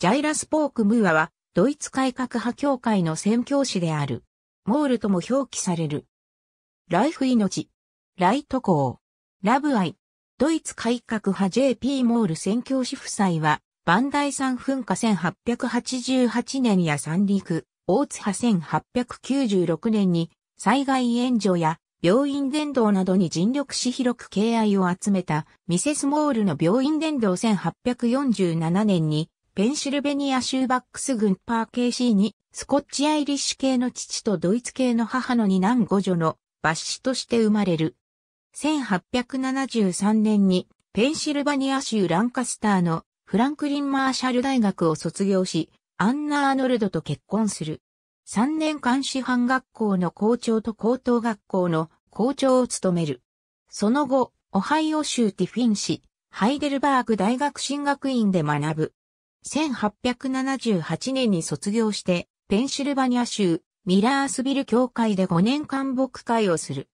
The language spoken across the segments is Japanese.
ジャイラス・ポーク・ムーアは、ドイツ改革派協会の宣教師である。モールとも表記される。ライフ命。ライト校。ラブアイ。ドイツ改革派 JP モール宣教師夫妻は、バンダイ山噴火1888年や三陸、大津派1896年に、災害援助や病院伝道などに尽力し広く敬愛を集めたミセス・モールの病院伝道1847年にペンシルベニア州バックス軍パーケーシーに、スコッチアイリッシュ系の父とドイツ系の母の二男五女の抜子として生まれる。1873年にペンシルバニア州ランカスターのフランクリン・マーシャル大学を卒業し、アンナ・アーノルドと結婚する。3年間師範学校の校長と高等学校の校長を務める。その後、オハイオ州ティフィン市、ハイデルバーグ大学進学院で学ぶ。1878年に卒業して、ペンシルバニア州、ミラースビル協会で5年間牧会をする。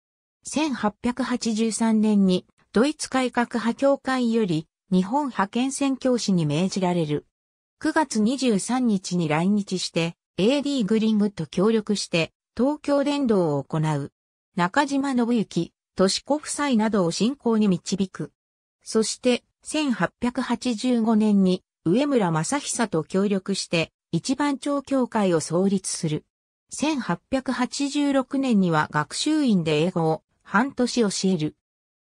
1883年に、ドイツ改革派協会より、日本派遣宣教師に命じられる。9月23日に来日して、AD グリングと協力して、東京伝道を行う。中島信之、敏子夫妻などを信仰に導く。そして、1885年に上村正久と協力して一番町協会を創立する。1886年には学習院で英語を半年教える。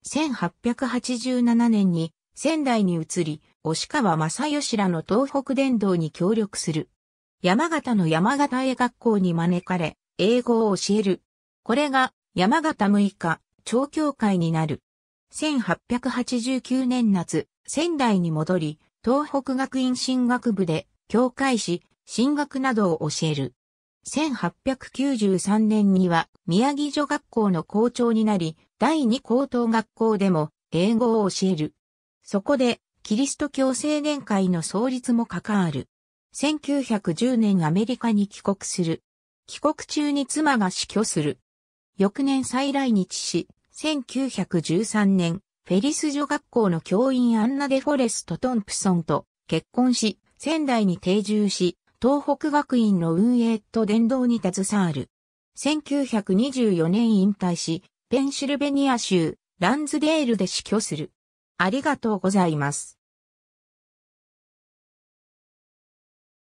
1887年に仙台に移り、押川正義らの東北伝道に協力する。山形の山形英学校に招かれ、英語を教える。これが山形6日、町教会になる。1889年夏、仙台に戻り、東北学院進学部で、教会史、進学などを教える。1893年には宮城女学校の校長になり、第二高等学校でも英語を教える。そこで、キリスト教青年会の創立も関わる。1910年アメリカに帰国する。帰国中に妻が死去する。翌年再来日し、1913年、フェリス女学校の教員アンナ・デ・フォレスト・トンプソンと結婚し、仙台に定住し、東北学院の運営と伝道に携わる。1924年引退し、ペンシルベニア州、ランズデールで死去する。ありがとうございます。